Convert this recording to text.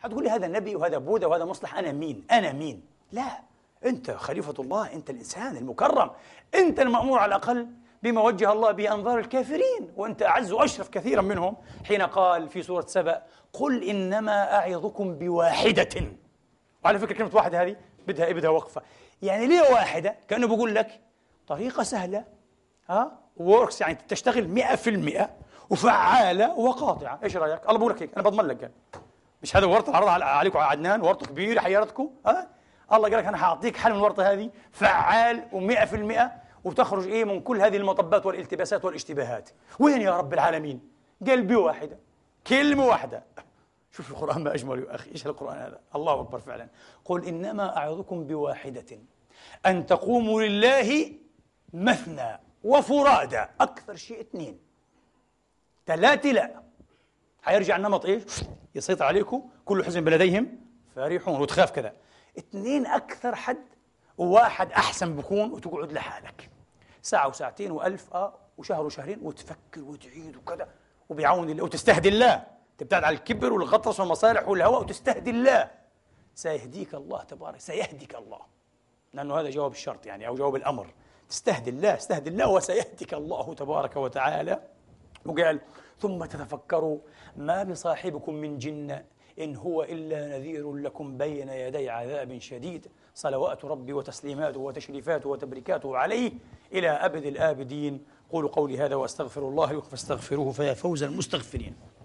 هتقول لي هذا نبي وهذا بوذا وهذا مصلح انا مين انا مين لا انت خليفه الله انت الانسان المكرم انت المامور على الاقل بما وجه الله به انظار الكافرين وانت اعز واشرف كثيرا منهم حين قال في سوره سبأ قل انما اعظكم بواحده وعلى فكره كلمه واحده هذه بدها بدها وقفه يعني ليه واحده كانه بقول لك طريقه سهله ها ووركس يعني تشتغل 100% وفعاله وقاطعه ايش رايك؟ الله بقول لك هيك انا بضمن لك قال يعني. مش هذا ورطه عرضها عليكم عدنان ورطه كبيره حيرتكم ها الله قال لك انا حاعطيك حل من الورطه هذه فعال و100% وتخرج ايه من كل هذه المطبات والالتباسات والاشتباهات وين يا رب العالمين قلبي واحده كلمه واحده شوف القران ما اجمل يا اخي ايش القران هذا الله اكبر فعلا قل انما اعظكم بواحده ان تقوموا لله مثنى وفرادى اكثر شيء اثنين ثلاثه لا حيرجع النمط ايش يسيطر عليكم كل حزن بلديهم فرحون وتخاف كذا اثنين أكثر حد وواحد أحسن بكون وتقعد لحالك ساعة وساعتين وألف آه وشهر وشهرين وتفكر وتعيد وكذا وبيعون الله وتستهدي الله تبتعد عن الكبر والغطرس والمصالح والهوى وتستهدي الله سيهديك الله تبارك سيهديك الله لأنه هذا جواب الشرط يعني أو جواب الأمر تستهدي الله استهدي الله وسيهديك الله تبارك وتعالى وقال ثم تتفكروا ما بصاحبكم من جنة إن هو إلا نذير لكم بين يدي عذاب شديد صلوات ربي وتسليماته وتشريفاته وتبركاته عليه إلى أبد الآبدين قولوا قولي هذا وأستغفر الله فاستغفروه فيا فوز المستغفرين